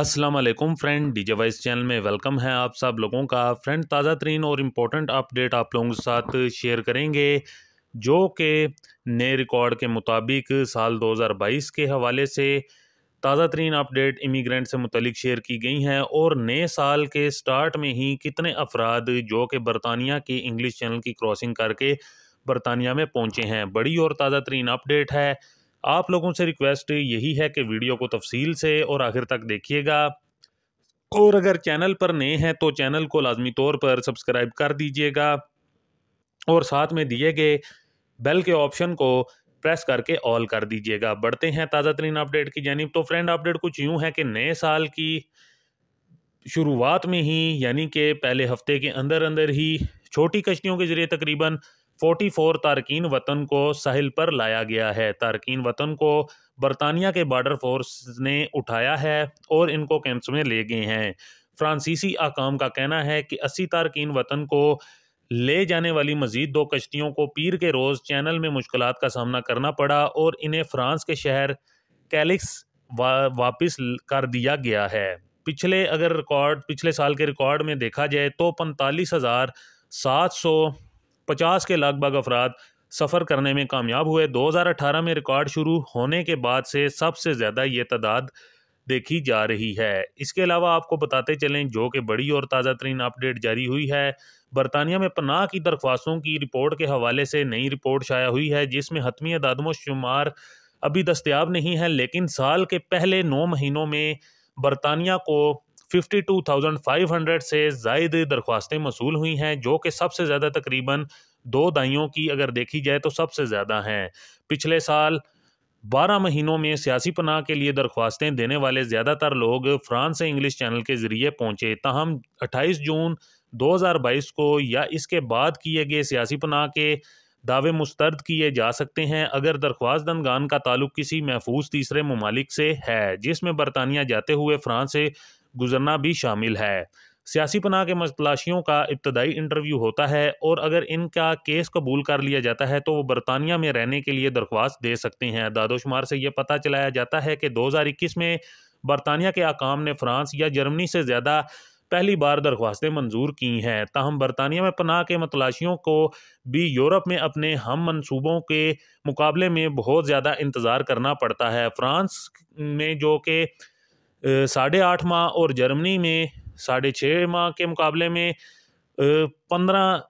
अस्सलाम वालेकुम फ्रेंड जे वाइस चैनल में वेलकम है आप सब लोगों का फ्रेंड ताज़ा तरीन और इम्पोर्टेंट अपडेट आप लोगों के साथ शेयर करेंगे जो कि नए रिकॉर्ड के मुताबिक साल 2022 के हवाले से ताज़ा तरीन अपडेट इमिग्रेंट से मुतलिक शेयर की गई हैं और नए साल के स्टार्ट में ही कितने अफराद जो कि बरतानिया की इंग्लिश चैनल की क्रॉसिंग करके बरतानिया में पहुँचे हैं बड़ी और ताज़ा तरीन अपडेट है आप लोगों से रिक्वेस्ट यही है कि वीडियो को तफसील से और आखिर तक देखिएगा और अगर चैनल पर नए हैं तो चैनल को लाजमी तौर पर सब्सक्राइब कर दीजिएगा और साथ में दिए गए बेल के ऑप्शन को प्रेस करके ऑल कर दीजिएगा बढ़ते हैं ताज़ा तरीन अपडेट की जानी तो फ्रेंड अपडेट कुछ यूँ है कि नए साल की शुरुआत में ही यानी कि पहले हफ्ते के अंदर अंदर ही छोटी कश्तियों के ज़रिए तकरीबन फोर तारकिन वतन को साहिल पर लाया गया है तारकिन वतन को बरतानिया के बॉर्डर फोर्स ने उठाया है और इनको कैंप्स में ले गए हैं फ्रांसीसी आकाम का कहना है कि अस्सी तारकिन वतन को ले जाने वाली मजीद दो कश्तियों को पीर के रोज़ चैनल में मुश्किल का सामना करना पड़ा और इन्हें फ्रांस के शहर कैलिक्स वा, वापस कर दिया गया है पिछले अगर रिकॉर्ड पिछले साल के रिकॉर्ड में देखा जाए तो पैंतालीस हज़ार सात सौ पचास के लगभग अफराद सफ़र करने में कामयाब हुए 2018 में रिकॉर्ड शुरू होने के बाद से सबसे ज़्यादा ये तादाद देखी जा रही है इसके अलावा आपको बताते चलें जो कि बड़ी और ताज़ा तरीन अपडेट जारी हुई है बरतानिया में पनाह की दरख्वास्तों की रिपोर्ट के हवाले से नई रिपोर्ट शाया हुई है जिसमें हतमी दादमोशुमार अभी दस्तियाब नहीं है लेकिन साल के पहले नौ महीनों में बरतानिया को 52,500 से जायद दरख्वास्तें मसूल हुई हैं जो कि सबसे ज़्यादा तकरीबन दो दाइयों की अगर देखी जाए तो सबसे ज़्यादा हैं पिछले साल बारह महीनों में सियासी पनाह के लिए दरख्वास्तें देने वाले ज़्यादातर लोग फ्रांस से इंग्लिश चैनल के ज़रिए पहुँचे तहम अट्ठाईस जून 2022 को या इसके बाद किए गए सियासी पनाह के दावे मुस्तरद किए जा सकते हैं अगर दरख्वास्त दनगान का ताल्लुक किसी महफूज तीसरे ममालिक से है जिसमें बरतानिया जाते हुए फ्रांस से गुजरना भी शामिल है सियासी पनाह के मतलाशियों का इब्तदाई इंटरव्यू होता है और अगर इनका केस कबूल कर लिया जाता है तो वो बरतानिया में रहने के लिए दरख्वास्त दे सकते हैं दादोशुमार से ये पता चलाया जाता है कि दो हज़ार इक्कीस में बरतानिया के आकाम ने फ्रांस या जर्मनी से ज़्यादा पहली बार दरख्वास्तें मंजूर की हैं ताहम बरतानिया में पनाह के मतलाशियों को भी यूरोप में अपने हम मनसूबों के मुकाबले में बहुत ज़्यादा इंतज़ार करना पड़ता है फ्रांस में जो कि साढ़े आठ माह और जर्मनी में साढ़े छः माह के मुकाबले में पंद्रह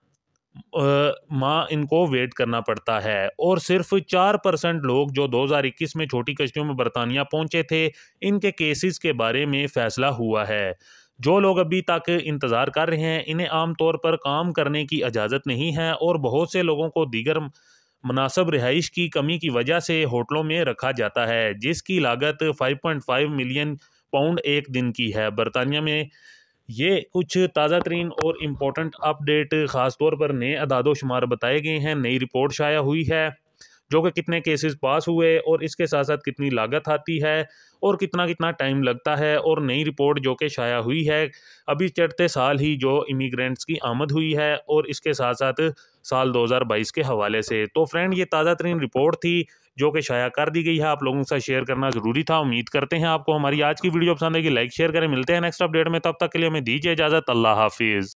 माह इनको वेट करना पड़ता है और सिर्फ चार परसेंट लोग जो 2021 में छोटी कश्तियों में बरतानिया पहुंचे थे इनके केसेस के बारे में फ़ैसला हुआ है जो लोग अभी तक इंतज़ार कर रहे हैं इन्हें आमतौर पर काम करने की इजाज़त नहीं है और बहुत से लोगों को दीगर मुनासब रिहाइश की कमी की वजह से होटलों में रखा जाता है जिसकी लागत 5.5 मिलियन पाउंड एक दिन की है बरतानिया में ये कुछ ताज़ा तरीन और इम्पोर्टेंट अपडेट खासतौर पर नए अदादोशुमार बताए गए हैं नई रिपोर्ट शाया हुई है जो कि कितने केसेस पास हुए और इसके साथ साथ कितनी लागत आती है और कितना कितना टाइम लगता है और नई रिपोर्ट जो कि शाया हुई है अभी चढ़ते साल ही जो इमिग्रेंट्स की आमद हुई है और इसके साथ साथ साल 2022 के हवाले से तो फ्रेंड ये ताज़ा तरीन रिपोर्ट थी जो कि शाया कर दी गई है आप लोगों के साथ शेयर करना ज़रूरी था उम्मीद करते हैं आपको हमारी आज की वीडियो पसंद है कि लाइक शेयर करें मिलते हैं नेक्स्ट अपडेट में तब तक के लिए हमें दीजिए इजाज़त अल्लाह हाफिज़